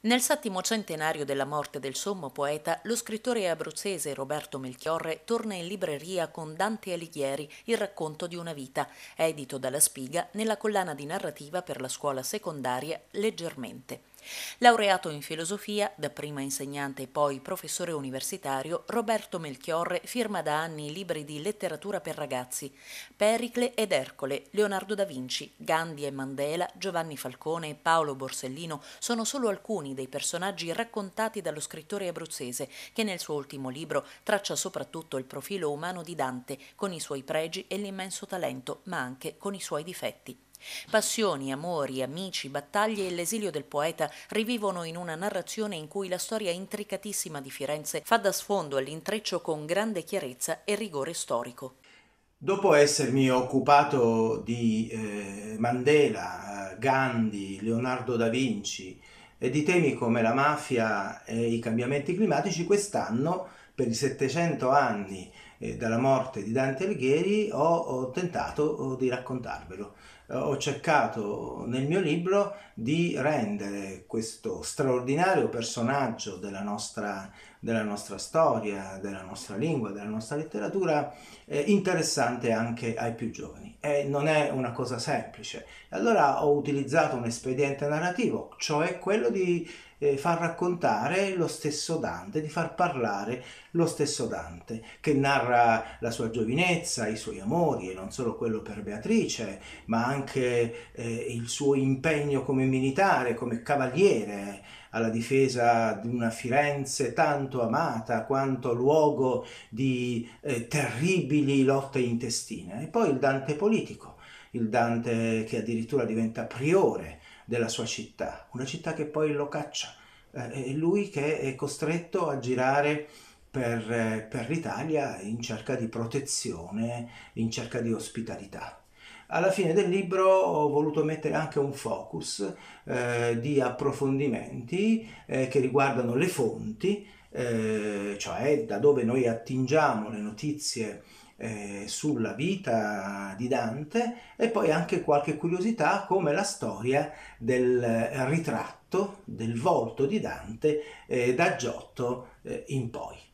Nel settimo centenario della morte del sommo poeta, lo scrittore abruzzese Roberto Melchiorre torna in libreria con Dante Alighieri, Il racconto di una vita, edito dalla Spiga nella collana di narrativa per la scuola secondaria Leggermente. Laureato in filosofia, dapprima insegnante e poi professore universitario, Roberto Melchiorre firma da anni libri di letteratura per ragazzi, Pericle ed Ercole, Leonardo da Vinci, Gandhi e Mandela, Giovanni Falcone e Paolo Borsellino sono solo alcuni dei personaggi raccontati dallo scrittore abruzzese che nel suo ultimo libro traccia soprattutto il profilo umano di Dante, con i suoi pregi e l'immenso talento, ma anche con i suoi difetti. Passioni, amori, amici, battaglie e l'esilio del poeta rivivono in una narrazione in cui la storia intricatissima di Firenze fa da sfondo all'intreccio con grande chiarezza e rigore storico. Dopo essermi occupato di eh, Mandela, Gandhi, Leonardo da Vinci e di temi come la mafia e i cambiamenti climatici, quest'anno per i 700 anni eh, dalla morte di Dante Alighieri ho, ho tentato ho, eh, di raccontarvelo. Eh, ho cercato nel mio libro di rendere questo straordinario personaggio della nostra, della nostra storia, della nostra lingua, della nostra letteratura eh, interessante anche ai più giovani. E non è una cosa semplice. Allora ho utilizzato un espediente narrativo, cioè quello di eh, far raccontare lo stesso Dante, di far parlare lo stesso Dante, che narra la sua giovinezza, i suoi amori, e non solo quello per Beatrice, ma anche eh, il suo impegno come militare, come cavaliere alla difesa di una Firenze tanto amata quanto luogo di eh, terribili lotte intestine. E poi il Dante politico, il Dante che addirittura diventa priore della sua città, una città che poi lo caccia, È eh, lui che è costretto a girare per, eh, per l'Italia in cerca di protezione, in cerca di ospitalità. Alla fine del libro ho voluto mettere anche un focus eh, di approfondimenti eh, che riguardano le fonti, eh, cioè da dove noi attingiamo le notizie eh, sulla vita di Dante e poi anche qualche curiosità come la storia del ritratto, del volto di Dante eh, da Giotto eh, in poi.